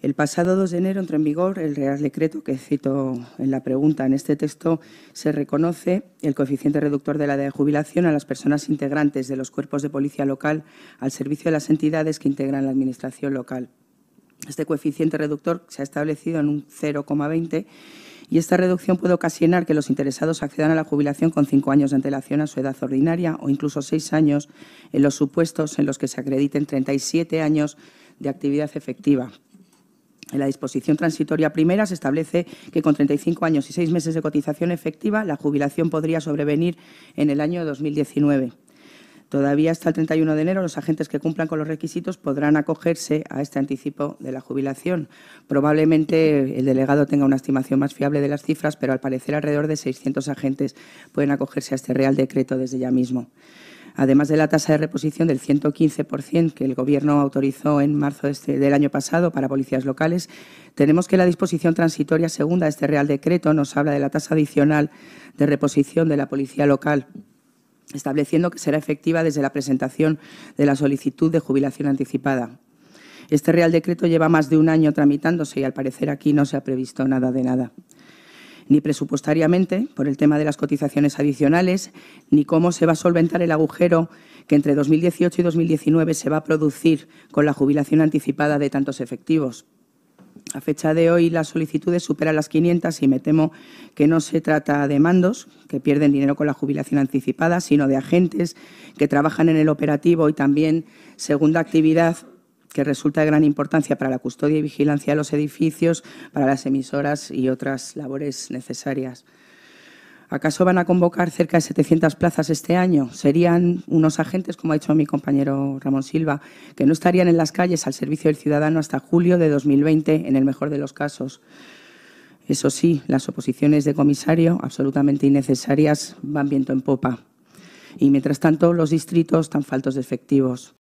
El pasado 2 de enero entró en vigor el Real Decreto que cito en la pregunta. En este texto se reconoce el coeficiente reductor de la edad de jubilación a las personas integrantes de los cuerpos de policía local al servicio de las entidades que integran la Administración local. Este coeficiente reductor se ha establecido en un 0,20 y esta reducción puede ocasionar que los interesados accedan a la jubilación con cinco años de antelación a su edad ordinaria o incluso seis años en los supuestos en los que se acrediten 37 años de actividad efectiva, en la disposición transitoria primera se establece que con 35 años y 6 meses de cotización efectiva la jubilación podría sobrevenir en el año 2019. Todavía hasta el 31 de enero los agentes que cumplan con los requisitos podrán acogerse a este anticipo de la jubilación. Probablemente el delegado tenga una estimación más fiable de las cifras, pero al parecer alrededor de 600 agentes pueden acogerse a este Real Decreto desde ya mismo además de la tasa de reposición del 115% que el Gobierno autorizó en marzo este, del año pasado para policías locales, tenemos que la disposición transitoria segunda de este Real Decreto nos habla de la tasa adicional de reposición de la policía local estableciendo que será efectiva desde la presentación de la solicitud de jubilación anticipada. Este Real Decreto lleva más de un año tramitándose y al parecer aquí no se ha previsto nada de nada ni presupuestariamente por el tema de las cotizaciones adicionales, ni cómo se va a solventar el agujero que entre 2018 y 2019 se va a producir con la jubilación anticipada de tantos efectivos. A fecha de hoy las solicitudes superan las 500 y me temo que no se trata de mandos que pierden dinero con la jubilación anticipada, sino de agentes que trabajan en el operativo y también segunda actividad que resulta de gran importancia para la custodia y vigilancia de los edificios, para las emisoras y otras labores necesarias. ¿Acaso van a convocar cerca de 700 plazas este año? Serían unos agentes, como ha dicho mi compañero Ramón Silva, que no estarían en las calles al servicio del ciudadano hasta julio de 2020, en el mejor de los casos. Eso sí, las oposiciones de comisario, absolutamente innecesarias, van viento en popa. Y mientras tanto, los distritos están faltos de efectivos.